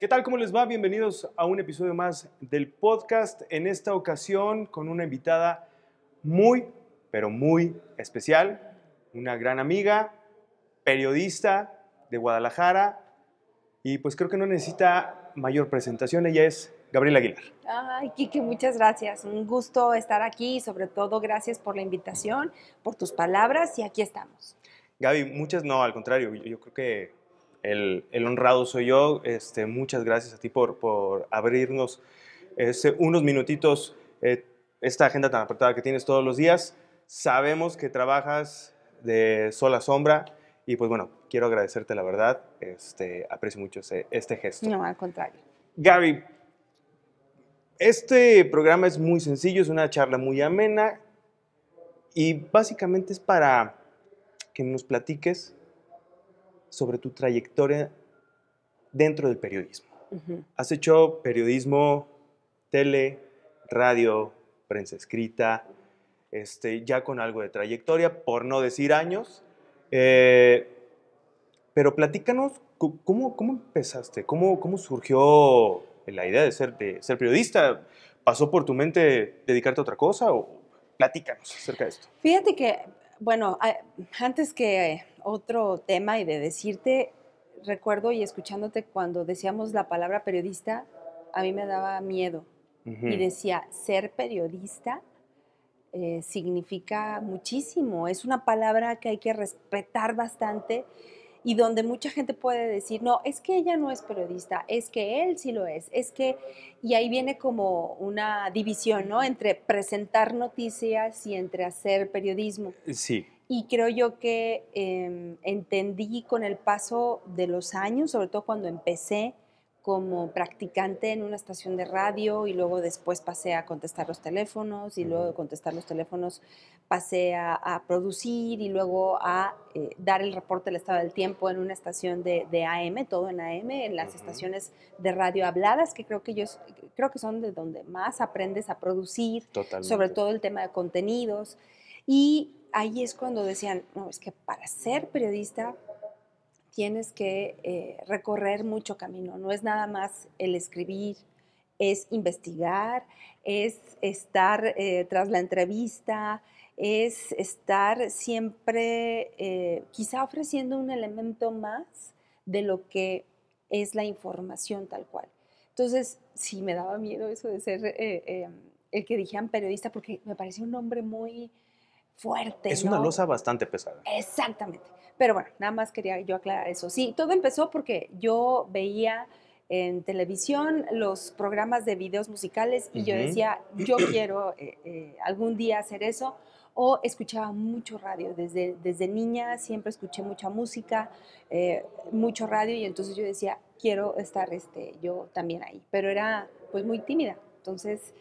¿Qué tal? ¿Cómo les va? Bienvenidos a un episodio más del podcast. En esta ocasión con una invitada muy, pero muy especial. Una gran amiga, periodista de Guadalajara. Y pues creo que no necesita mayor presentación. Ella es Gabriela Aguilar. Ay, Kike, muchas gracias. Un gusto estar aquí y sobre todo gracias por la invitación, por tus palabras y aquí estamos. Gaby, muchas no, al contrario, yo creo que el, honrado soy yo. Este, muchas gracias a ti por, abrirnos este, unos minutitos eh, esta agenda tan apretada que tienes todos los días. Sabemos que trabajas de sola sombra y pues bueno, quiero agradecerte la verdad. Este, aprecio mucho este gesto. No, al contrario. Gaby, este programa es muy sencillo, es una charla muy amena y básicamente es para que nos platiques sobre tu trayectoria dentro del periodismo. Has hecho periodismo, tele, radio, prensa escrita, este, ya con algo de trayectoria, por no decir años. Eh, pero platícanos, ¿cómo, cómo empezaste? ¿Cómo, ¿Cómo surgió la idea de ser, de ser periodista? ¿Pasó por tu mente dedicarte a otra cosa? O, platícanos acerca de esto. Fíjate que bueno, antes que otro tema y de decirte, recuerdo y escuchándote cuando decíamos la palabra periodista, a mí me daba miedo. Y decía, ser periodista eh, significa muchísimo. Es una palabra que hay que respetar bastante y donde mucha gente puede decir, no, es que ella no es periodista, es que él sí lo es, es que, y ahí viene como una división, ¿no? Entre presentar noticias y entre hacer periodismo. Eh, sí. Y creo yo que em, entendí con el paso de los años, sobre todo cuando empecé como practicante en una estación de radio y luego después pasé a contestar los teléfonos y luego de contestar los teléfonos pasé a, producir y luego a eh, dar el reporte del estado del tiempo en una estación de, de AM, todo en AM, en las estaciones de radio habladas, que creo que yo creo que son de donde más aprendes a producir, sobre todo el tema de contenidos. Y ahí es cuando decían, no, es que para ser periodista tienes que eh, recorrer mucho camino, no es nada más el escribir, es investigar, es estar eh, tras la entrevista, es estar siempre eh, quizá ofreciendo un elemento más de lo que es la información tal cual. Entonces, sí me daba miedo eso de ser el que dijeran periodista porque me parecía un nombre muy fuerte. Es una losa bastante pesada. Exactamente. Pero bueno, nada más quería yo aclarar eso. Sí, todo empezó porque yo veía en televisión los programas de videos musicales y yo decía, yo quiero eh, eh, algún día hacer eso. O escuchaba mucho radio, desde, desde niña siempre escuché mucha música, eh, mucho radio y entonces yo decía, quiero estar este, yo también ahí. Pero era pues muy tímida. Entonces,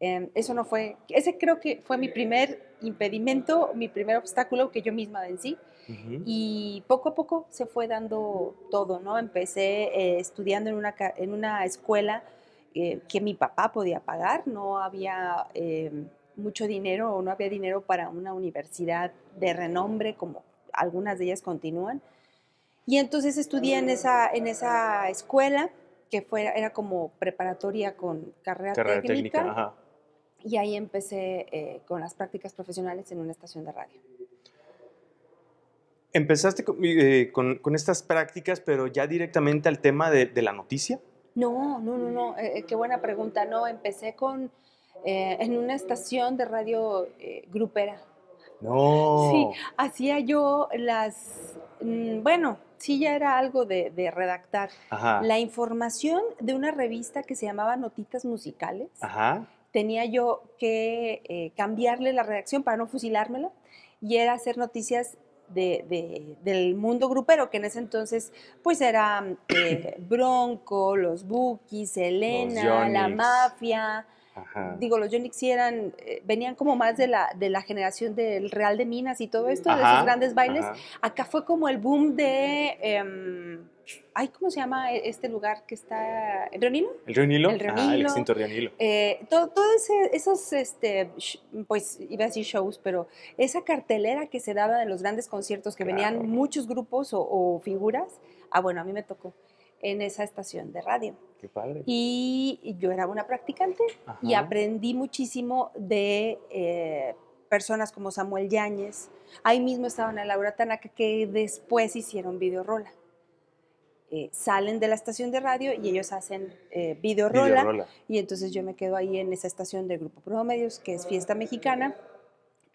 em, eso no fue, ese creo que fue mi primer impedimento, mi primer obstáculo que yo misma vencí. Y poco a poco se fue dando todo, ¿no? Empecé eh, estudiando en una, escuela eh, que mi papá podía pagar, no había eh, mucho dinero o no había dinero para una universidad de renombre como algunas de ellas continúan. Y entonces estudié en esa, escuela que era como preparatoria con carrera, carrera técnica. y ahí empecé con las prácticas profesionales en una estación de radio. ¿Empezaste eh, con, estas prácticas, pero ya directamente al tema de, la noticia? No, no, no, no. Eh, eh, qué buena pregunta. No, empecé con en una estación de radio grupera. No. Sí, hacía yo las, mm, bueno, sí ya era algo de, redactar. La información de una revista que se llamaba Notitas Musicales. Tenía yo que cambiarle la redacción para no fusilármela y era hacer noticias de, del mundo grupero, que en ese entonces pues era eh, Bronco, los Bookies, Elena, la mafia, Digo, los Yonix sí eran, eh, venían como más de la, generación del Real de Minas y todo esto, de esos grandes bailes. Acá fue como el boom de... Em, ay, ¿cómo se llama e-, este lugar que está? ¿El Rionilo? ¿El Rionilo? El Ah, el extinto eh, Todos esos, este, pues, iba a decir shows, pero esa cartelera que se daba de los grandes conciertos que venían muchos grupos o, o figuras, ah, bueno, a mí me tocó en esa estación de radio. Qué padre. Y yo era una practicante y aprendí muchísimo de eh, personas como Samuel Yáñez. Ahí mismo estaba Ana Laura Tanaka, que después hicieron videorrola Eh, salen de la estación de radio y ellos hacen eh, videorola, Y entonces yo me quedo ahí en esa estación del Grupo Promedios, que es Fiesta Mexicana,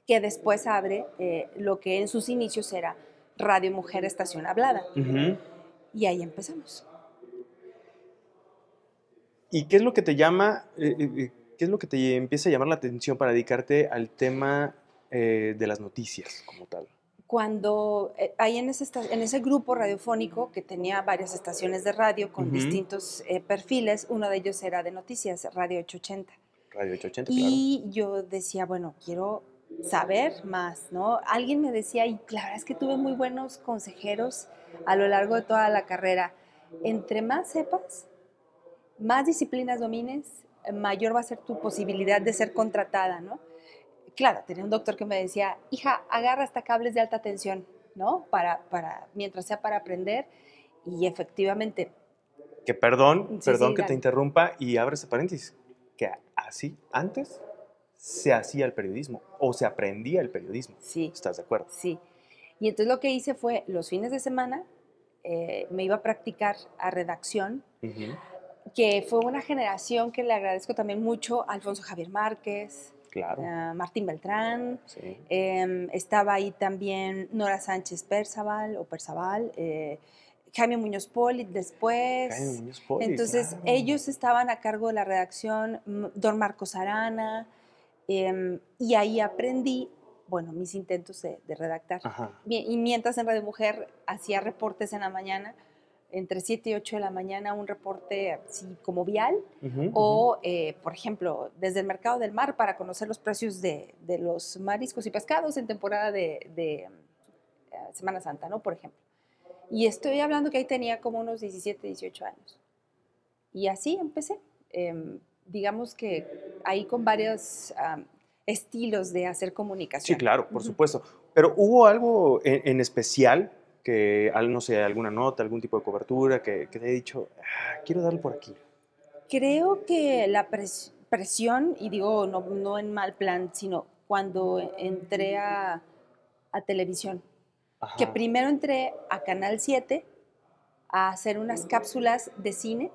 que después abre eh, lo que en sus inicios era Radio Mujer Estación Hablada. Y ahí empezamos. ¿Y qué es lo que te llama, eh, eh, eh, qué es lo que te empieza a llamar la atención para dedicarte al tema de las noticias como tal? Cuando ahí en ese, grupo radiofónico que tenía varias estaciones de radio con distintos perfiles, uno de ellos era de noticias, Radio 880. Radio 880, Y yo decía, bueno, quiero saber más, ¿no? Alguien me decía, y la verdad es que tuve muy buenos consejeros a lo largo de toda la carrera, entre más sepas, más disciplinas domines, mayor va a ser tu posibilidad de ser contratada, ¿no? Claro, tenía un doctor que me decía, hija, agarra hasta cables de alta tensión, ¿no? Para, para, mientras sea para aprender. Y efectivamente. Que perdón, perdón que te interrumpa y abre ese paréntesis, que así antes se hacía el periodismo o se aprendía el periodismo. Sí. ¿Estás de acuerdo? Sí. Y entonces lo que hice fue, los fines de semana, eh, me iba a practicar a redacción que fue una generación que le agradezco también mucho a Alfonso Javier Márquez, Martín Beltrán, em, estaba ahí también Nora Sánchez Perzaval o eh, Jaime Muñoz Poli después. Jaime Muñoz Entonces ellos estaban a cargo de la redacción, mm, don Marcos Arana, em, y ahí aprendí bueno, mis intentos de, redactar. Y mientras en Radio Mujer hacía reportes en la mañana, entre 7 y 8 de la mañana un reporte así como vial o, eh, por ejemplo, desde el mercado del mar para conocer los precios de, de los mariscos y pescados en temporada de, eh, Semana Santa, ¿no? Por ejemplo. Y estoy hablando que ahí tenía como unos 17, 18 años. Y así empecé. Em, digamos que ahí con varios estilos de hacer comunicación. Sí, claro, por supuesto. Pero hubo algo en especial que, no sé, alguna nota, algún tipo de cobertura, que, te he dicho, ah, quiero darlo por aquí? Creo que la presión, y digo no, en mal plan, sino cuando entré a, televisión, que primero entré a Canal 7 a hacer unas cápsulas de cine.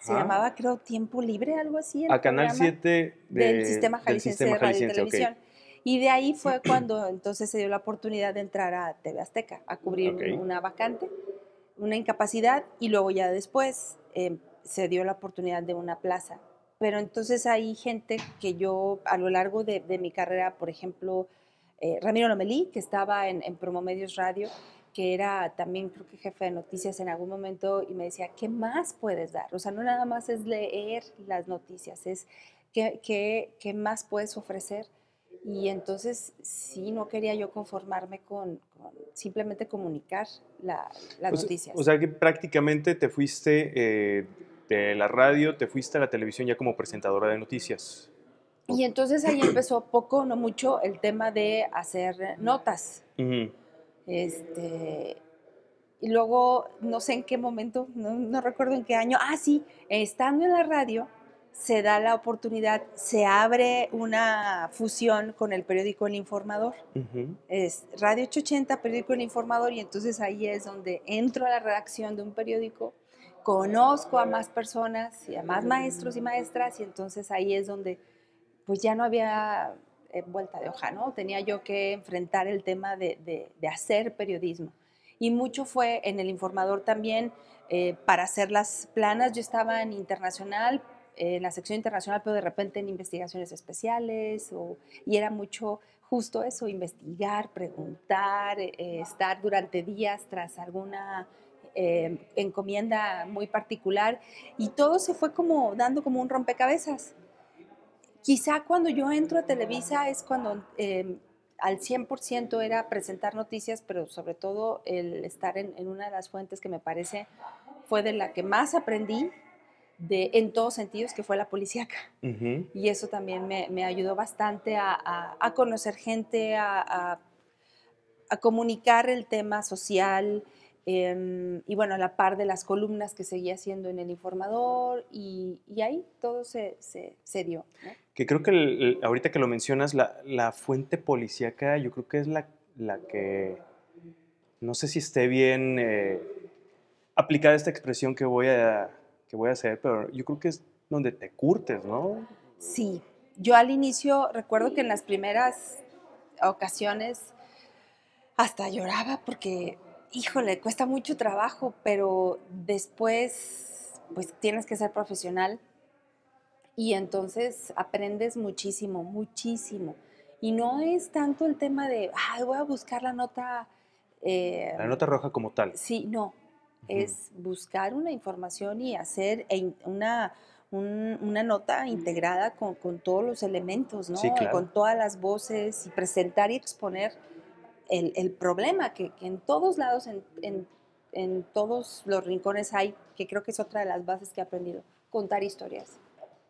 Se llamaba, creo, Tiempo Libre, algo así. El a Canal 7 del Sistema Jalisciense, de, Radio Televisión. Y de ahí fue cuando entonces se dio la oportunidad de entrar a TV Azteca, a cubrir una vacante, una incapacidad, y luego ya después eh, se dio la oportunidad de una plaza. Pero entonces hay gente que yo a lo largo de, mi carrera, por ejemplo, eh, Ramiro Lomelí, que estaba en, en Promomedios Radio, que era también creo que jefe de noticias en algún momento y me decía, ¿qué más puedes dar? O sea, no nada más es leer las noticias, es qué, qué más puedes ofrecer y entonces sí, no quería yo conformarme con, simplemente comunicar la, las o noticias. o sea que prácticamente te fuiste eh, de la radio, te fuiste a la televisión ya como presentadora de noticias. Y entonces ahí empezó poco, no mucho, el tema de hacer notas. Este, y luego, no sé en qué momento, no, recuerdo en qué año, ah, sí, estando en la radio, se da la oportunidad, se abre una fusión con el periódico El Informador. Es Radio 880, periódico El Informador, y entonces ahí es donde entro a la redacción de un periódico, conozco a más personas y a más maestros y maestras, y entonces ahí es donde pues ya no había eh, vuelta de hoja, ¿no? Tenía yo que enfrentar el tema de, hacer periodismo. Y mucho fue en El Informador también, eh, para hacer las planas, yo estaba en Internacional, en la sección internacional, pero de repente en investigaciones especiales, o, y era mucho justo eso, investigar, preguntar, eh, eh, estar durante días tras alguna eh, encomienda muy particular, y todo se fue como dando como un rompecabezas. Quizá cuando yo entro a Televisa es cuando al 100% era presentar noticias, pero sobre todo el estar en, en una de las fuentes que me parece fue de la que más aprendí en todos sentidos, que fue la policíaca. Y eso también me, me ayudó bastante a, a, conocer gente, a, a, comunicar el tema social. Em, y bueno, a la par de las columnas que seguía haciendo en el informador, y, y ahí todo se, se, se dio. Que creo que ahorita que lo mencionas, la, la, fuente policíaca, yo creo que es la, la que. No sé si esté bien eh, aplicada esta expresión que voy a voy a hacer, pero yo creo que es donde te curtes, ¿no? Sí, yo al inicio recuerdo que en las primeras ocasiones hasta lloraba porque, híjole, cuesta mucho trabajo, pero después pues tienes que ser profesional y entonces aprendes muchísimo, muchísimo. Y no es tanto el tema de, ah, voy a buscar la nota... Eh, la nota roja como tal. Sí, no, es buscar una información y hacer e una, una nota integrada con, todos los elementos, Con todas las voces y presentar y exponer el, problema que, en todos lados, en, todos los rincones hay, que creo que es otra de las bases que he aprendido, contar historias.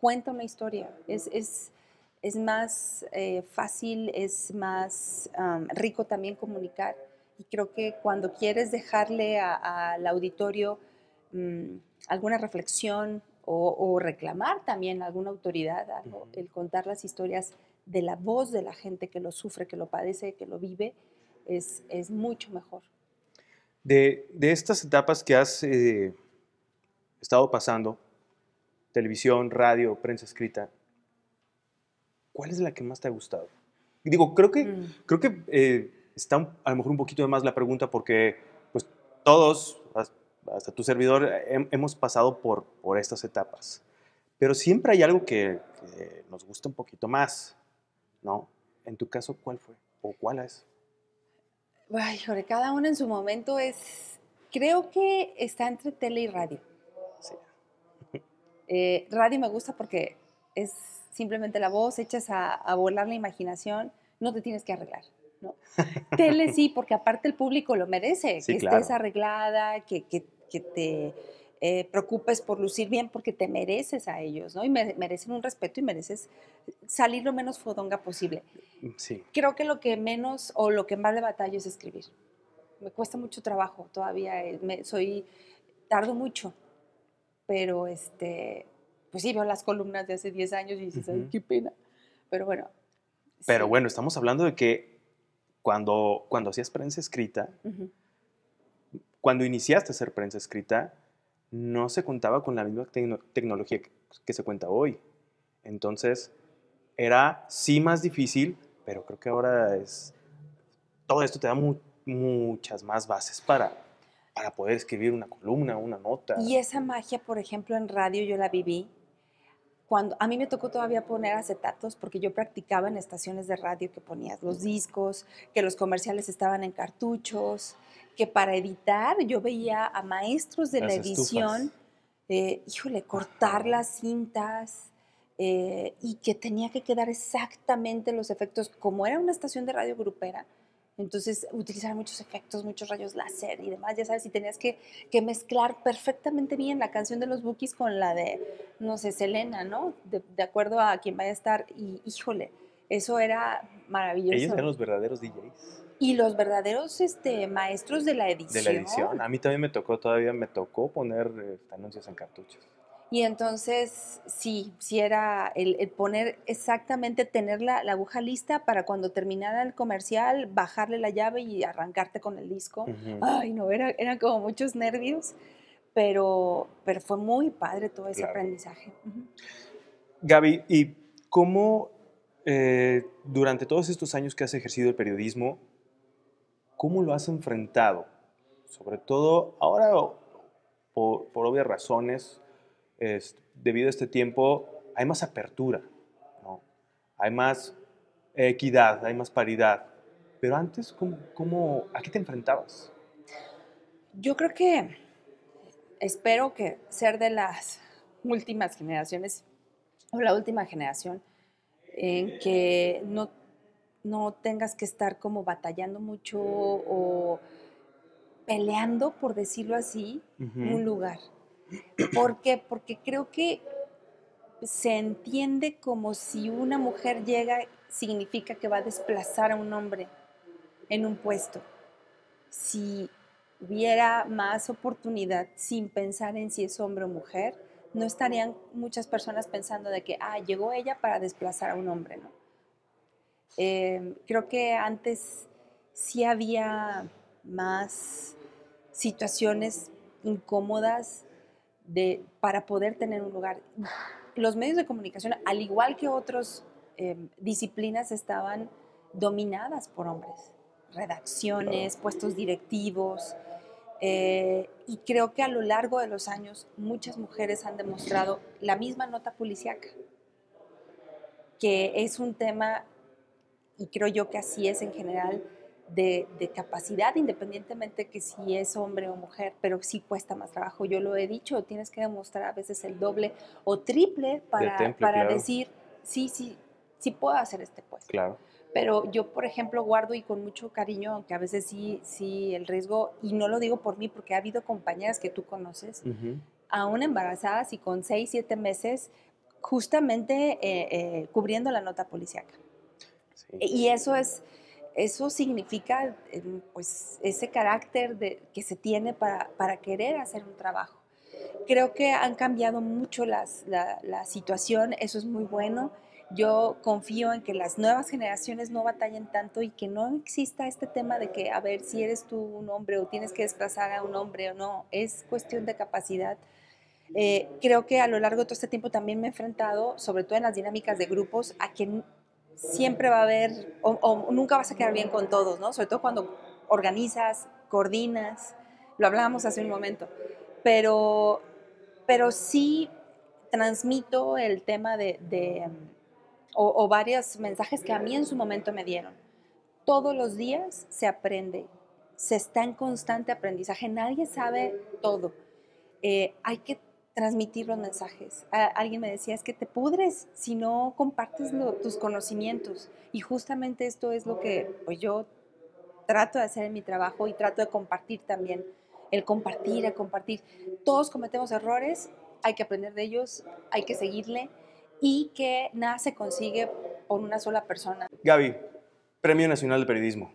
Cuenta una historia, es, es, más eh, fácil, es más rico también comunicar y creo que cuando quieres dejarle al auditorio mm, alguna reflexión o, reclamar también alguna autoridad, el contar las historias de la voz de la gente que lo sufre, que lo padece, que lo vive, es, es mucho mejor. De, de, estas etapas que has eh, estado pasando, televisión, radio, prensa escrita, ¿cuál es la que más te ha gustado? Digo, creo que, mm. creo que eh, está a lo mejor un poquito de más la pregunta porque pues, todos, hasta tu servidor, hemos pasado por, por estas etapas. Pero siempre hay algo que, nos gusta un poquito más, ¿no? En tu caso, ¿cuál fue o cuál es? Ay, Jorge, cada uno en su momento es, creo que está entre tele y radio. Eh, radio me gusta porque es simplemente la voz, echas a volar la imaginación, no te tienes que arreglar. Tele sí, porque aparte el público lo merece, que estés arreglada, que, te eh, preocupes por lucir bien, porque te mereces a ellos, ¿no? Y merecen un respeto y mereces salir lo menos fodonga posible. Mm, sí. Creo que lo que menos o lo que más le batalla es escribir. Me cuesta mucho trabajo todavía, eh, soy, tardo mucho, pero este, pues sí, veo las columnas de hace 10 años y dices, qué pena. Pero bueno. Pero bueno, estamos hablando de que cuando, cuando hacías prensa escrita, cuando iniciaste a hacer prensa escrita, no se contaba con la misma tecnología que, se cuenta hoy. Entonces, era sí más difícil, pero creo que ahora es... Todo esto te da muchas más bases para, para poder escribir una columna, una nota. Y esa magia, por ejemplo, en radio yo la viví cuando a mí me tocó todavía poner acetatos porque yo practicaba en estaciones de radio que ponías los discos, que los comerciales estaban en cartuchos, que para editar yo veía a maestros de la edición, eh, híjole, cortar las cintas. Eh, y que tenía que quedar exactamente los efectos, como era una estación de radio grupera, entonces, utilizar muchos efectos, muchos rayos láser y demás, ya sabes, y tenías que, mezclar perfectamente bien la canción de los Bookies con la de, no sé, Selena, ¿no? De, acuerdo a quién vaya a estar, y híjole, eso era maravilloso. Ellos eran los verdaderos DJs. Y los verdaderos este, maestros de la edición. De la edición. A mí también me tocó, todavía me tocó poner eh, anuncios en cartuchos. Y entonces, sí, sí era el, poner exactamente, tener la, aguja lista para cuando terminara el comercial, bajarle la llave y arrancarte con el disco. Ay, no, era, eran como muchos nervios, pero, pero fue muy padre todo ese aprendizaje. Gaby, ¿y cómo eh, durante todos estos años que has ejercido el periodismo, cómo lo has enfrentado? Sobre todo ahora, por, por obvias razones, debido a este tiempo hay más apertura, hay más equidad, hay más paridad. Pero antes, a qué te enfrentabas? Yo creo que espero que ser de las últimas generaciones o la última generación en que no, tengas que estar como batallando mucho o peleando, por decirlo así, un lugar. ¿Por qué? Porque creo que se entiende como si una mujer llega significa que va a desplazar a un hombre en un puesto. Si hubiera más oportunidad sin pensar en si es hombre o mujer, no estarían muchas personas pensando de que, ah, llegó ella para desplazar a un hombre, ¿no? Eh, creo que antes sí había más situaciones incómodas de, para poder tener un lugar. Los medios de comunicación, al igual que otras em, disciplinas, estaban dominadas por hombres. Redacciones, puestos directivos. Eh, y creo que a lo largo de los años muchas mujeres han demostrado la misma nota policiaca, que es un tema, y creo yo que así es en general, de, capacidad, independientemente que si es hombre o mujer, pero sí cuesta más trabajo. Yo lo he dicho, tienes que demostrar a veces el doble o triple para, para decir, sí, sí, sí puedo hacer este puesto. Claro. Pero yo, por ejemplo, guardo y con mucho cariño, aunque a veces sí, sí, el riesgo, y no lo digo por mí, porque ha habido compañeras que tú conoces, aún embarazadas y con seis siete meses, justamente eh, eh, cubriendo la nota policíaca. Y eso es, eso significa em, pues, ese carácter que se tiene para, querer hacer un trabajo. Creo que han cambiado mucho la, situación, eso es muy bueno. Yo confío en que las nuevas generaciones no batallen tanto y que no exista este tema de que, a ver, si eres tú un hombre o tienes que desplazar a un hombre o no, es cuestión de capacidad. Eh, creo que a lo largo de todo este tiempo también me he enfrentado, sobre todo en las dinámicas de grupos, a que siempre va a haber, o, nunca vas a quedar bien con todos, ¿no? Sobre todo cuando organizas, coordinas, lo hablábamos hace un momento, pero, pero sí transmito el tema de, o, varios mensajes que a mí en su momento me dieron. Todos los días se aprende, se está en constante aprendizaje, nadie sabe todo. Eh, hay que transmitir los mensajes. alguien me decía, es que te pudres si no compartes tus conocimientos. Y justamente esto es lo que pues, yo trato de hacer en mi trabajo y trato de compartir también. El compartir, el compartir. Todos cometemos errores, hay que aprender de ellos, hay que seguirle y que nada se consigue por una sola persona. Gaby, Premio Nacional de Periodismo.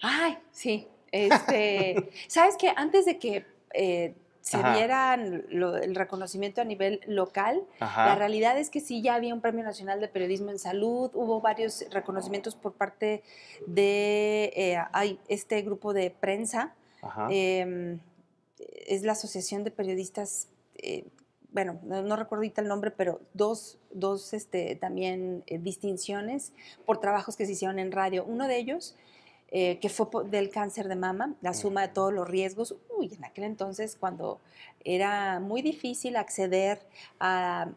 Ay, sí. Este, Sabes que antes de que eh, si Ajá. el reconocimiento a nivel local. La realidad es que sí, ya había un Premio Nacional de Periodismo en Salud, hubo varios reconocimientos por parte de eh, este grupo de prensa. Em, es la Asociación de Periodistas. Eh, bueno, no, recuerdo ahorita el nombre, pero dos, dos este, también eh, distinciones por trabajos que se hicieron en radio. Uno de ellos eh, que fue del cáncer de mama, la suma de todos los riesgos. Uy, en aquel entonces cuando era muy difícil acceder a...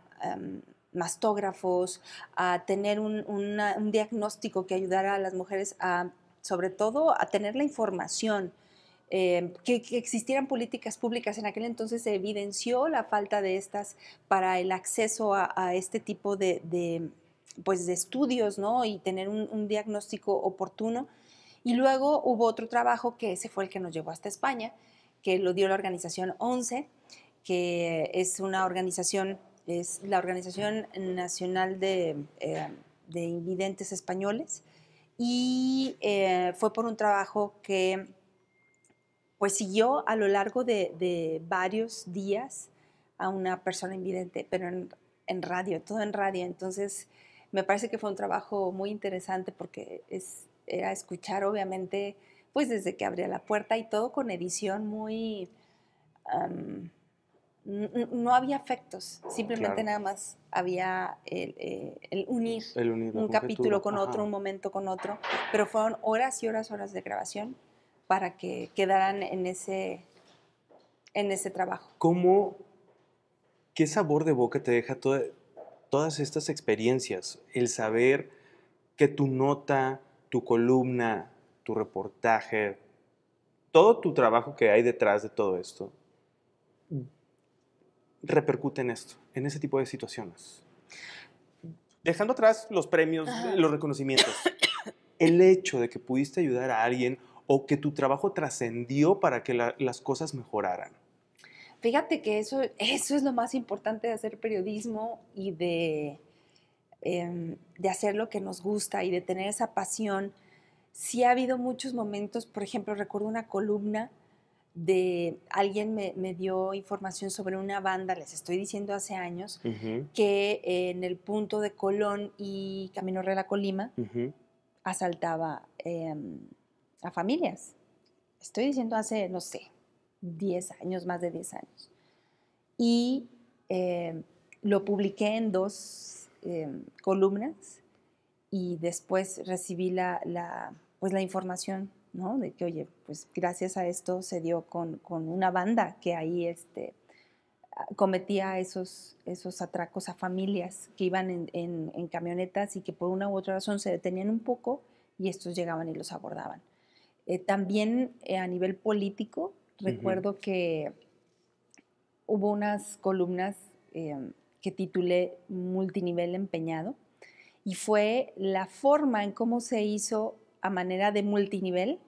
mastógrafos, a tener un, diagnóstico que ayudara a las mujeres a, sobre todo, a tener la información, em, que, existieran políticas públicas. En aquel entonces se evidenció la falta de estas para el acceso a, este tipo de, pues, de estudios y tener un diagnóstico oportuno. Y luego hubo otro trabajo que ese fue el que nos llevó hasta España, que lo dio la organización 11, que es una organización, es la Organización Nacional de, eh, Invidentes Españoles, y eh, fue por un trabajo que pues siguió a lo largo de, varios días a una persona invidente, pero en, radio, todo en radio. Entonces, me parece que fue un trabajo muy interesante porque es, era escuchar obviamente pues desde que abría la puerta y todo con edición muy... no había efectos, simplemente nada más había el, eh, unir un capítulo con otro, un momento con otro, pero fueron horas y horas, horas de grabación para que quedaran en ese, en ese trabajo. ¿Cómo, qué sabor de boca te deja todas estas experiencias? El saber que tu nota tu columna, tu reportaje, todo tu trabajo que hay detrás de todo esto, repercute en esto, en ese tipo de situaciones. Dejando atrás los premios, los reconocimientos, el hecho de que pudiste ayudar a alguien o que tu trabajo trascendió para que las cosas mejoraran. Fíjate que eso, eso es lo más importante de hacer periodismo y de, Em, de hacer lo que nos gusta y de tener esa pasión, sí ha habido muchos momentos, por ejemplo, recuerdo una columna de alguien me, me dio información sobre una banda, les estoy diciendo hace años, que en el punto de Colón y Camino Real a Colima asaltaba em, a familias. Estoy diciendo hace, no sé, 10 años, más de 10 años. Y em, lo publiqué en dos Em, columnas y después recibí la, pues la información, ¿no? De que, oye, pues gracias a esto se dio con, con una banda que ahí este, cometía esos, esos atracos a familias que iban en, camionetas y que por una u otra razón se detenían un poco y estos llegaban y los abordaban. Eh, también eh, a nivel político, recuerdo que hubo unas columnas em, que titulé Multinivel Empeñado, y fue la forma en cómo se hizo a manera de multinivel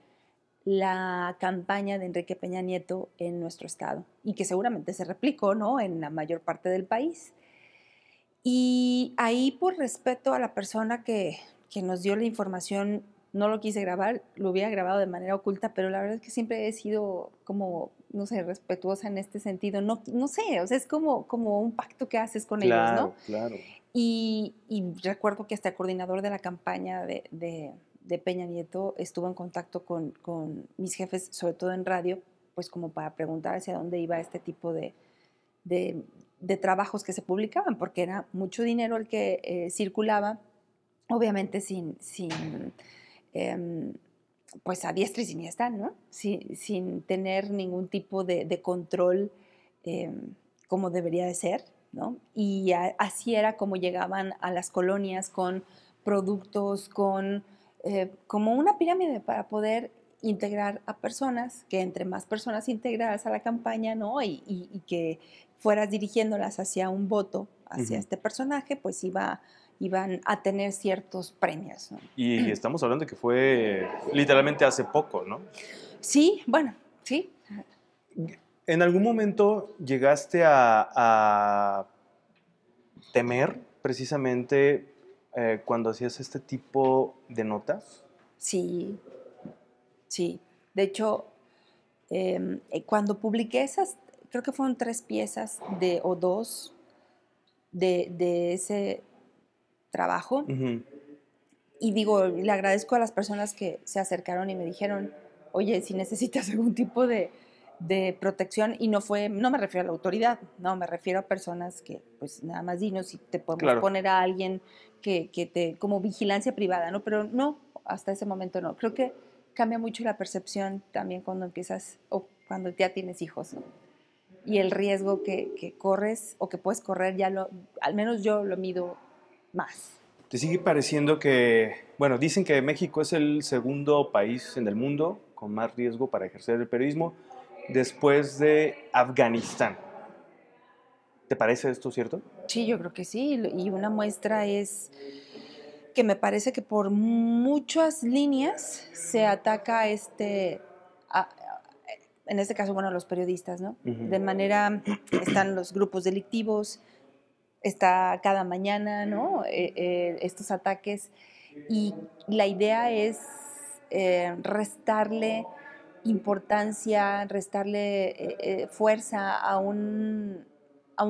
la campaña de Enrique Peña Nieto en nuestro estado y que seguramente se replicó ¿no? en la mayor parte del país. Y ahí por respeto a la persona que, que nos dio la información, no lo quise grabar, lo hubiera grabado de manera oculta, pero la verdad es que siempre he sido como no sé, respetuosa en este sentido. No, no sé, o sea, es como, como un pacto que haces con ellos, ¿no? Claro. Y, y, recuerdo que hasta el coordinador de la campaña de, Peña Nieto estuvo en contacto con, mis jefes, sobre todo en radio, pues como para preguntar hacia dónde iba este tipo de, trabajos que se publicaban, porque era mucho dinero el que eh, circulaba, obviamente sin... sin em, pues a diestra y siniestra, ¿no? Sin, tener ningún tipo de, control em, como debería de ser, ¿no? Y así era como llegaban a las colonias con productos, con eh, como una pirámide para poder integrar a personas, que entre más personas integradas a la campaña, ¿no? Y, y, que fueras dirigiéndolas hacia un voto, hacia este personaje, pues iba iban a tener ciertos premios. Y estamos hablando de que fue literalmente hace poco, ¿no? Sí, bueno, sí. ¿En algún momento llegaste a, temer precisamente eh, cuando hacías este tipo de notas? Sí, sí. De hecho, em, eh, cuando publiqué esas, creo que fueron tres piezas de, o dos de ese trabajo. Y digo, le agradezco a las personas que se acercaron y me dijeron, oye, si necesitas algún tipo de, protección y no fue, no me refiero a la autoridad, no, me refiero a personas que pues nada más dinos si te podemos poner a alguien que, que, te, como vigilancia privada, ¿no? Pero no, hasta ese momento no. Creo que cambia mucho la percepción también cuando empiezas o cuando ya tienes hijos, Y el riesgo que, que corres o que puedes correr ya lo, al menos yo lo mido más. ¿Te sigue pareciendo que, bueno, dicen que México es el segundo país en el mundo con más riesgo para ejercer el periodismo después de Afganistán? ¿Te parece esto cierto? Sí, yo creo que sí. Y una muestra es que me parece que por muchas líneas se ataca este, en este caso, bueno, los periodistas, ¿no? De manera, están los grupos delictivos, está cada mañana, eh, eh, estos ataques. Y la idea es eh, restarle importancia, restarle fuerza a un,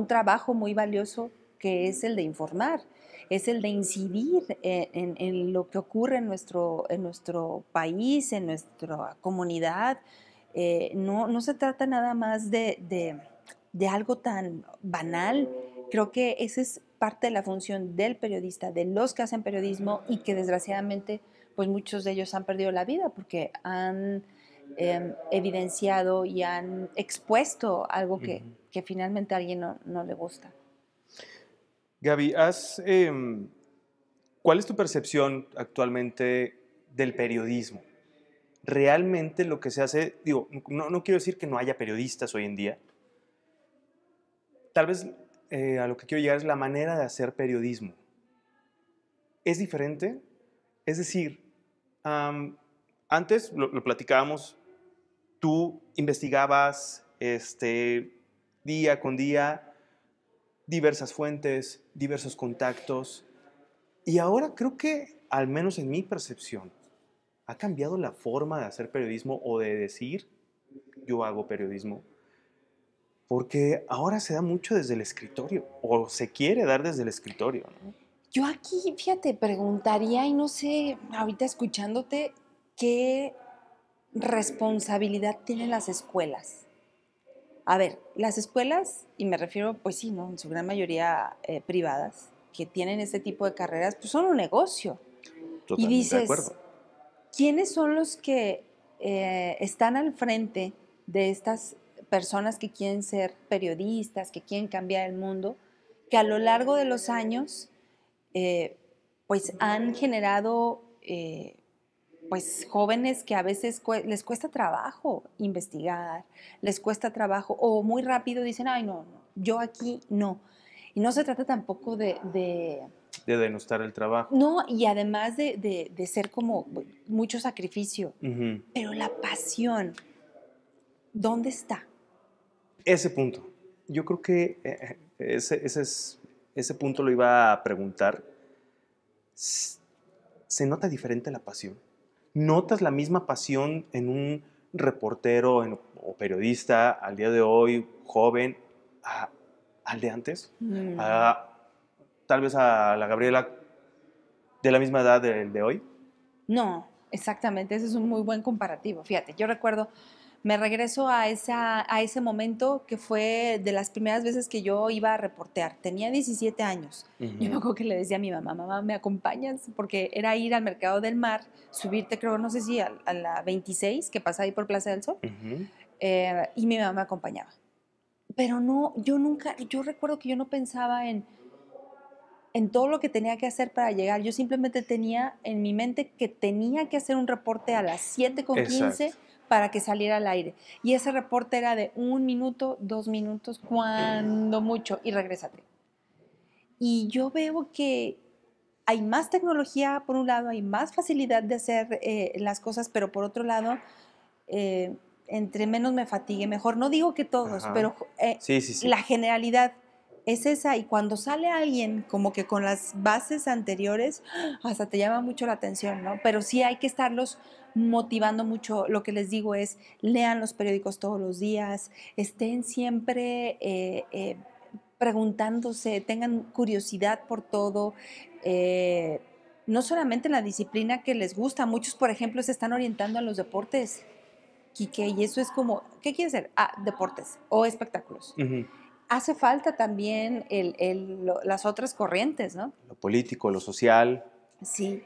trabajo muy valioso que es el de informar, es el de incidir en, lo que ocurre en nuestro, en nuestro país, en nuestra comunidad. no, se trata nada más de algo tan banal Creo que esa es parte de la función del periodista, de los que hacen periodismo y que desgraciadamente pues muchos de ellos han perdido la vida porque han em, evidenciado y han expuesto algo que, finalmente a alguien no, le gusta. Gaby, em, ¿cuál es tu percepción actualmente del periodismo? Realmente lo que se hace, digo, no, no quiero decir que no haya periodistas hoy en día, tal vez eh, a lo que quiero llegar es la manera de hacer periodismo. Es diferente, es decir, antes lo, lo, platicábamos, tú investigabas este, día con día diversas fuentes, diversos contactos, y ahora creo que, al menos en mi percepción, ha cambiado la forma de hacer periodismo o de decir, yo hago periodismo porque ahora se da mucho desde el escritorio, o se quiere dar desde el escritorio. Yo aquí, fíjate, preguntaría, y no sé, ahorita escuchándote, ¿qué responsabilidad tienen las escuelas? A ver, las escuelas, y me refiero, pues sí, ¿no? En su gran mayoría eh, privadas, que tienen este tipo de carreras, pues son un negocio. Totalmente de acuerdo. ¿quiénes son los que eh, están al frente de estas personas que quieren ser periodistas, que quieren cambiar el mundo, que a lo largo de los años eh, pues han generado eh, pues jóvenes que a veces les cuesta trabajo investigar, les cuesta trabajo o muy rápido dicen, ay no, yo aquí no. Y no se trata tampoco de, de denostar el trabajo. No, y además de, ser como mucho sacrificio, pero la pasión, ¿dónde está? Ese punto. Yo creo que eh, eh, ese, es, ese punto lo iba a preguntar. ¿Se nota diferente la pasión? ¿Notas la misma pasión en un reportero o periodista al día de hoy, joven, al de antes? Mm. tal vez a la Gabriela de la misma edad del de hoy? No, exactamente. Ese es un muy buen comparativo. Fíjate, yo recuerdo me regreso a, ese momento que fue de las primeras veces que yo iba a reportear. Tenía 17 años. Yo me acuerdo que le decía a mi mamá, mamá, ¿me acompañas? Porque era ir al Mercado del Mar, subirte, creo, no sé si a, la 26, que pasa ahí por Plaza del Sol, eh, y mi mamá me acompañaba. Pero no, yo nunca, yo recuerdo que yo no pensaba en en todo lo que tenía que hacer para llegar. Yo simplemente tenía en mi mente que tenía que hacer un reporte a las 7.15 con Exacto para que saliera al aire. Y ese reporte era de un minuto, dos minutos, cuando mucho, y regresate Y yo veo que hay más tecnología, por un lado, hay más facilidad de hacer eh, las cosas, pero por otro lado, eh, entre menos me fatigue, mejor. No digo que todos, pero eh, la generalidad es esa y cuando sale alguien como que con las bases anteriores, hasta te llama mucho la atención, ¿no? Pero sí hay que estarlos motivando mucho. Lo que les digo es, lean los periódicos todos los días, estén siempre... Eh, eh, preguntándose, tengan curiosidad por todo, eh, no solamente la disciplina que les gusta, muchos, por ejemplo, se están orientando a los deportes, Quique, y eso es como, ¿qué quieres ser? Ah, deportes o espectáculos hace falta también las otras corrientes, ¿no? Lo político, lo social. Sí.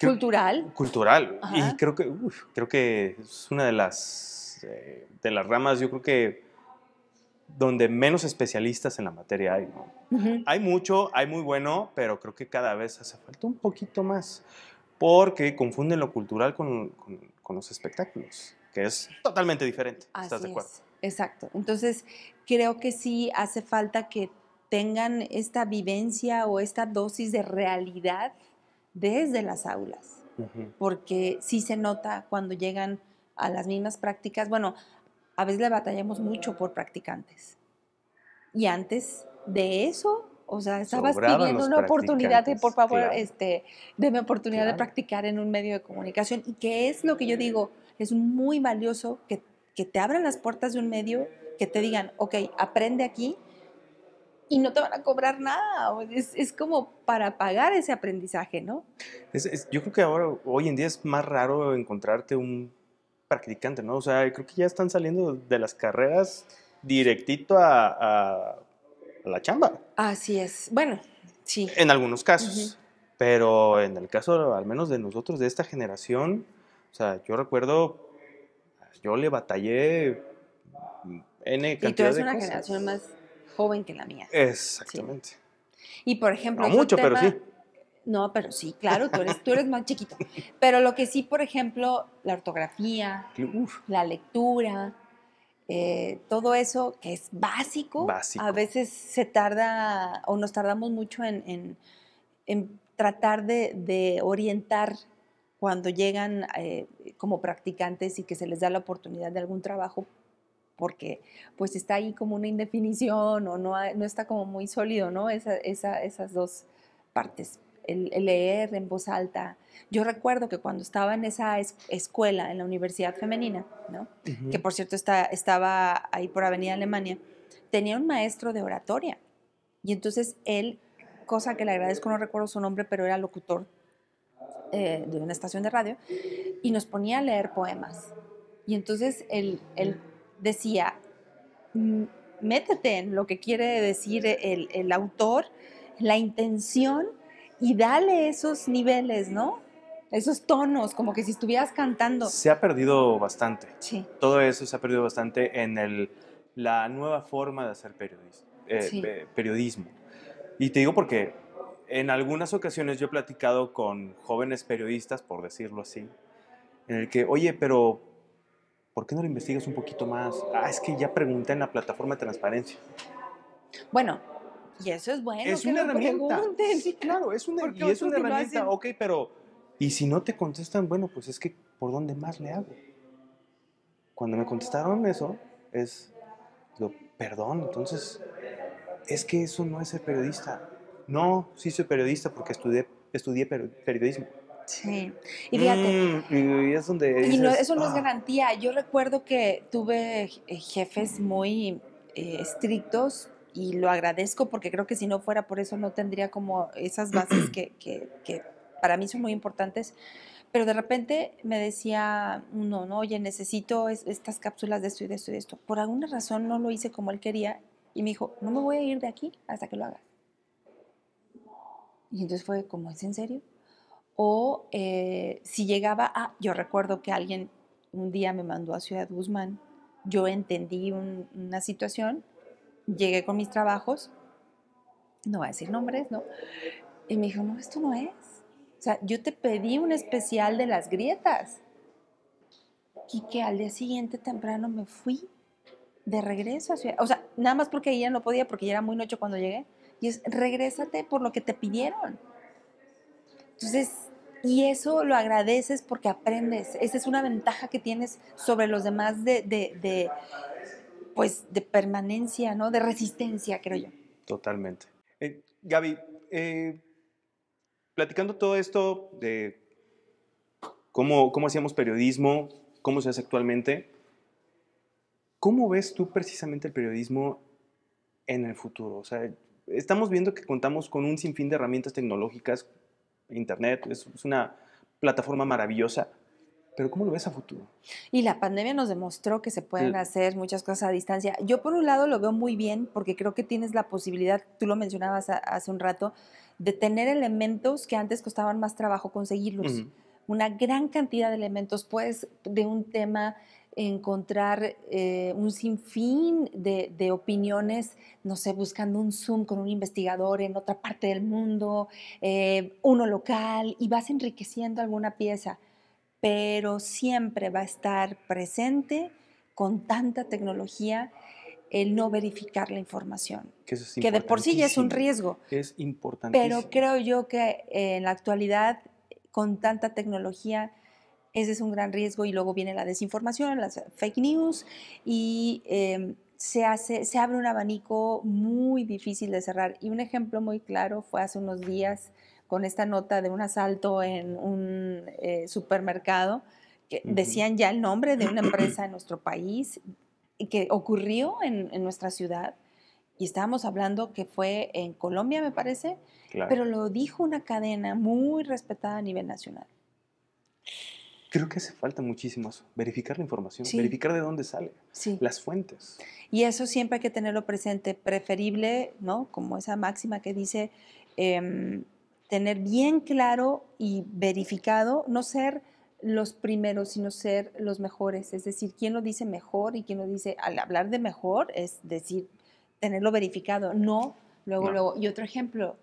cultural. Cultural. Y creo que, creo que es una de las, eh, de las ramas, yo creo que donde menos especialistas en la materia hay, ¿no? Hay mucho, hay muy bueno, pero creo que cada vez hace falta un poquito más, porque confunden lo cultural con, los espectáculos, que es totalmente diferente. ¿Estás de acuerdo? Exacto. Entonces, creo que sí hace falta que tengan esta vivencia o esta dosis de realidad desde las aulas, porque sí se nota cuando llegan a las mismas prácticas. Bueno, a veces le batallamos mucho por practicantes. Y antes de eso, o sea, estabas pidiendo una oportunidad de, por favor, este de oportunidad de practicar en un medio de comunicación. Y que es lo que yo digo, es muy valioso que, que te abran las puertas de un medio que te digan, ok, aprende aquí y no te van a cobrar nada. Es, es como para pagar ese aprendizaje, ¿no? yo creo que ahora, hoy en día es más raro encontrarte un practicante, ¿no? O sea, creo que ya están saliendo de las carreras directito a, la chamba. Así es. Bueno, sí. En algunos casos. Pero en el caso, al menos de nosotros, de esta generación, o sea, yo recuerdo, yo le batallé y tú eres una generación más joven que la mía. Exactamente. Y por ejemplo. No mucho, pero sí. No, pero sí, claro, tú eres, tú eres más chiquito. Pero lo que sí, por ejemplo, la ortografía, la lectura, eh, todo eso que es básico, a veces se tarda o nos tardamos mucho en, tratar de, orientar cuando llegan eh, como practicantes y que se les da la oportunidad de algún trabajo porque pues está ahí como una indefinición o no, no está como muy sólido, ¿no? Esa, esas dos partes, el, leer en voz alta. Yo recuerdo que cuando estaba en esa escuela, en la Universidad Femenina, ¿no? Que por cierto está, estaba ahí por Avenida Alemania, tenía un maestro de oratoria y entonces él, cosa que le agradezco, no recuerdo su nombre, pero era locutor eh, de una estación de radio, y nos ponía a leer poemas. Y entonces el, el decía, métete en lo que quiere decir el, autor, la intención y dale esos niveles, ¿no? Esos tonos, como que si estuvieras cantando. Se ha perdido bastante. Sí. Todo eso se ha perdido bastante en el, la nueva forma de hacer periodismo. Eh, eh, periodismo. Y te digo porque en algunas ocasiones yo he platicado con jóvenes periodistas, por decirlo así, en el que, oye, pero ¿por qué no lo investigas un poquito más? Ah, es que ya pregunté en la plataforma de transparencia. Bueno, y eso es bueno. Es una herramienta. Sí, claro, es una, y es una herramienta. Ok, pero. Y si no te contestan, bueno, pues es que ¿por dónde más le hago? Cuando me contestaron eso, es. Lo, perdón, entonces. Es que eso no es ser periodista. No, sí soy periodista porque estudié, estudié periodismo. Sí, y fíjate. Mm, y eso no es ah". garantía. Yo recuerdo que tuve eh, jefes muy eh, estrictos y lo agradezco porque creo que si no fuera por eso no tendría como esas bases que, que, para mí son muy importantes pero de repente me decía uno, no, oye, necesito estas cápsulas de esto y de esto y de esto. Por alguna razón no lo hice como él quería y me dijo, no me voy a ir de aquí hasta que lo hagas. Y entonces fue como, ¿es en serio? o eh, si llegaba a, yo recuerdo que alguien un día me mandó a Ciudad Guzmán, yo entendí una situación, llegué con mis trabajos, no voy a decir nombres, ¿no? Y me dijo, no, esto no es. O sea, yo te pedí un especial de las grietas. Y que al día siguiente temprano me fui de regreso a Ciudad. O sea, nada más porque ella no podía, porque ya era muy noche cuando llegué. Y es, regrésate por lo que te pidieron. Entonces, y eso lo agradeces porque aprendes. Esa es una ventaja que tienes sobre los demás de, pues, de permanencia, ¿no? De resistencia, creo yo. Totalmente. Eh, Gaby, eh, platicando todo esto de cómo, cómo hacíamos periodismo, cómo se hace actualmente, ¿cómo ves tú precisamente el periodismo en el futuro? O sea, estamos viendo que contamos con un sinfín de herramientas tecnológicas Internet, es, una plataforma maravillosa, pero ¿cómo lo ves a futuro? Y la pandemia nos demostró que se pueden hacer muchas cosas a distancia. Yo por un lado lo veo muy bien porque creo que tienes la posibilidad, tú lo mencionabas hace un rato, de tener elementos que antes costaban más trabajo conseguirlos. Una gran cantidad de elementos, pues, de un tema encontrar eh, un sinfín de, opiniones, no sé, buscando un Zoom con un investigador en otra parte del mundo, eh, uno local, y vas enriqueciendo alguna pieza, pero siempre va a estar presente con tanta tecnología el no verificar la información, que, que de por sí ya es un riesgo. Es importante. Pero creo yo que en la actualidad, con tanta tecnología, ese es un gran riesgo y luego viene la desinformación, las fake news y em, se, hace, se abre un abanico muy difícil de cerrar. Y un ejemplo muy claro fue hace unos días con esta nota de un asalto en un eh, supermercado, que decían ya el nombre de una empresa en nuestro país, que ocurrió en, nuestra ciudad y estábamos hablando que fue en Colombia, me parece, pero lo dijo una cadena muy respetada a nivel nacional. Creo que hace falta muchísimo eso, verificar la información, verificar de dónde sale, las fuentes. Y eso siempre hay que tenerlo presente, preferible, ¿no? Como esa máxima que dice, em, tener bien claro y verificado, no ser los primeros, sino ser los mejores. Es decir, quién lo dice mejor y quién lo dice, al hablar de mejor, es decir, tenerlo verificado, no luego, luego. Y otro ejemplo,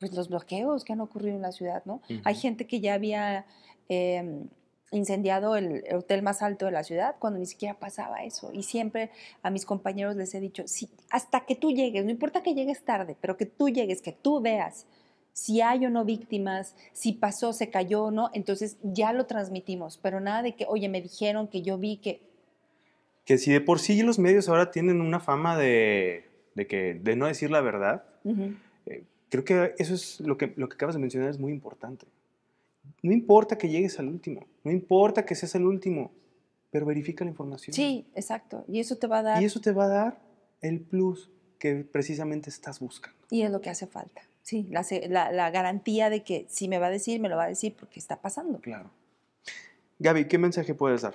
pues los bloqueos que han ocurrido en la ciudad, ¿no? Hay gente que ya había... Em, incendiado el hotel más alto de la ciudad cuando ni siquiera pasaba eso. Y siempre a mis compañeros les he dicho, sí, hasta que tú llegues, no importa que llegues tarde, pero que tú llegues, que tú veas si hay o no víctimas, si pasó, se cayó o no, entonces ya lo transmitimos, pero nada de que, oye, me dijeron que yo vi que... Que si de por sí los medios ahora tienen una fama de, de que, de no decir la verdad, eh, creo que eso es lo que, lo que acabas de mencionar, es muy importante no importa que llegues al último, no importa que seas el último, pero verifica la información. Sí, exacto. Y eso te va a dar. Y eso te va a dar el plus que precisamente estás buscando. Y es lo que hace falta. Sí, la, garantía de que si me va a decir, me lo va a decir porque está pasando. Claro. Gaby, ¿qué mensaje puedes dar?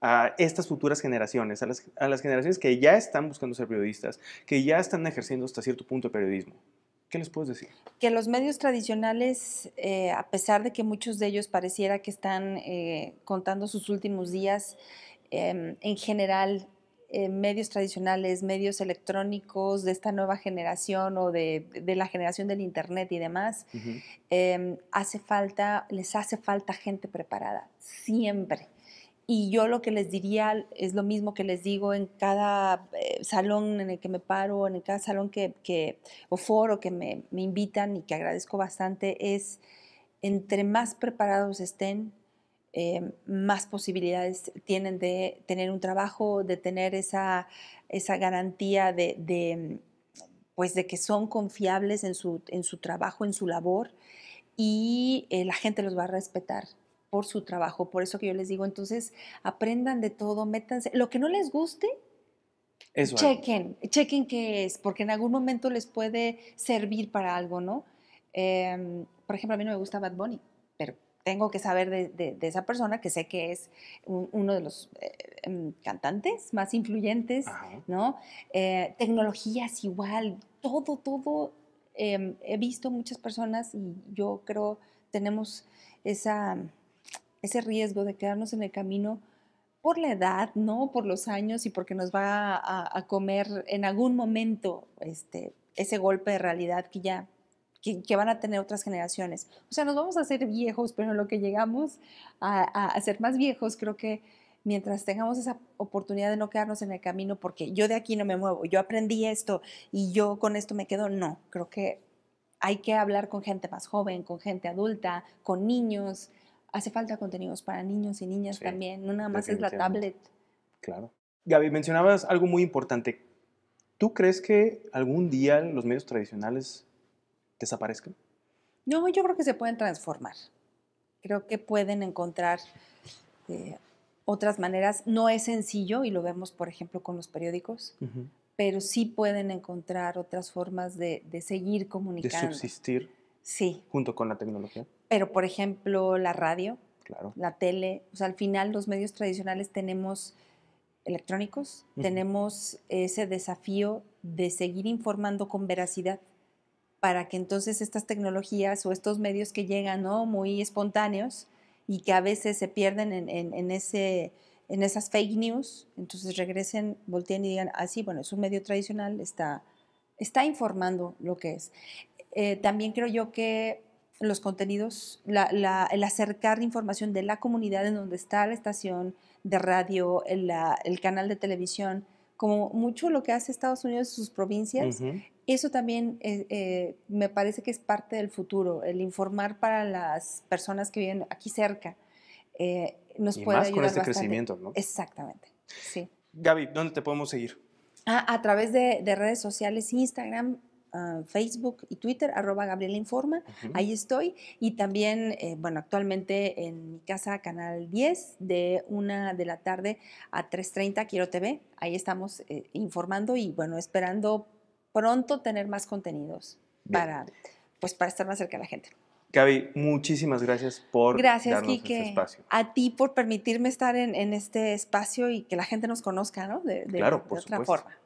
a estas futuras generaciones, a las, a las generaciones que ya están buscando ser periodistas, que ya están ejerciendo hasta cierto punto de periodismo. ¿Qué les puedes decir? Que los medios tradicionales, eh, a pesar de que muchos de ellos pareciera que están eh, contando sus últimos días, em, en general, eh, medios tradicionales, medios electrónicos de esta nueva generación o de, la generación del Internet y demás, em, hace falta, les hace falta gente preparada, siempre. Y yo lo que les diría es lo mismo que les digo en cada eh, salón en el que me paro, en cada salón que, o foro que me, invitan y que agradezco bastante, es entre más preparados estén, eh, más posibilidades tienen de tener un trabajo, de tener esa, esa garantía de, pues de que son confiables en su, en su trabajo, en su labor, y eh, la gente los va a respetar por su trabajo. Por eso que yo les digo, entonces aprendan de todo, métanse. Lo que no les guste, chequen, chequen qué es, porque en algún momento les puede servir para algo, ¿no? Em, por ejemplo, a mí no me gusta Bad Bunny, pero tengo que saber de, esa persona que sé que es uno de los eh, em, cantantes más influyentes, ¿no? Eh, tecnologías igual, todo, todo. Em, he visto muchas personas y yo creo tenemos esa ese riesgo de quedarnos en el camino por la edad, ¿no? Por los años y porque nos va a, comer en algún momento este, ese golpe de realidad que ya que, van a tener otras generaciones. O sea, nos vamos a hacer viejos, pero lo que llegamos a, a, ser más viejos, creo que mientras tengamos esa oportunidad de no quedarnos en el camino, porque yo de aquí no me muevo, yo aprendí esto y yo con esto me quedo, no, creo que hay que hablar con gente más joven, con gente adulta, con niños, hace falta contenidos para niños y niñas también, no nada más es la tablet. Claro. Gaby, mencionabas algo muy importante. ¿Tú crees que algún día los medios tradicionales desaparezcan? No, yo creo que se pueden transformar. Creo que pueden encontrar eh, otras maneras. No es sencillo y lo vemos, por ejemplo, con los periódicos, pero sí pueden encontrar otras formas de, seguir comunicando. De subsistir. Sí. Junto con la tecnología. Pero, por ejemplo, la radio, la tele, o sea, al final los medios tradicionales tenemos electrónicos, tenemos ese desafío de seguir informando con veracidad para que entonces estas tecnologías o estos medios que llegan ¿no? muy espontáneos y que a veces se pierden en, ese, en esas fake news, entonces regresen, volteen y digan, ah, sí, bueno, es un medio tradicional, está, está informando lo que es. Eh, también creo yo que los contenidos, el acercar información de la comunidad en donde está la estación de radio, el, canal de televisión, como mucho lo que hace Estados Unidos en sus provincias, eso también eh, eh, me parece que es parte del futuro, el informar para las personas que viven aquí cerca. Eh, nos puede ayudar con este crecimiento, ¿no? Exactamente, sí. Gaby, ¿dónde te podemos seguir? Ah, a través de, de redes sociales, Instagram, Ah, Facebook y Twitter, arroba Informa, ahí estoy. Y también, eh, bueno, actualmente en mi casa, Canal 10, de una de la tarde a 3.30, Quiero TV, ahí estamos eh, informando y, bueno, esperando pronto tener más contenidos para, pues, para estar más cerca de la gente. Gaby, muchísimas gracias por gracias, darnos este espacio. A ti por permitirme estar en, este espacio y que la gente nos conozca, ¿no? De, otra forma.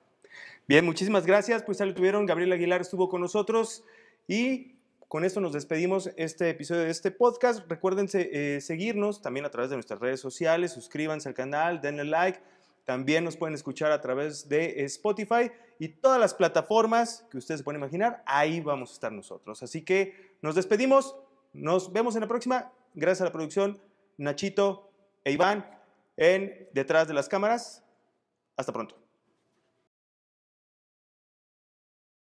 Bien, muchísimas gracias. Pues ya lo tuvieron. Gabriel Aguilar estuvo con nosotros y con esto nos despedimos este episodio de este podcast. Recuérdense eh, seguirnos también a través de nuestras redes sociales. Suscríbanse al canal, denle like. También nos pueden escuchar a través de Spotify y todas las plataformas que ustedes se pueden imaginar. Ahí vamos a estar nosotros. Así que nos despedimos. Nos vemos en la próxima. Gracias a la producción, Nachito e Iván en Detrás de las Cámaras. Hasta pronto.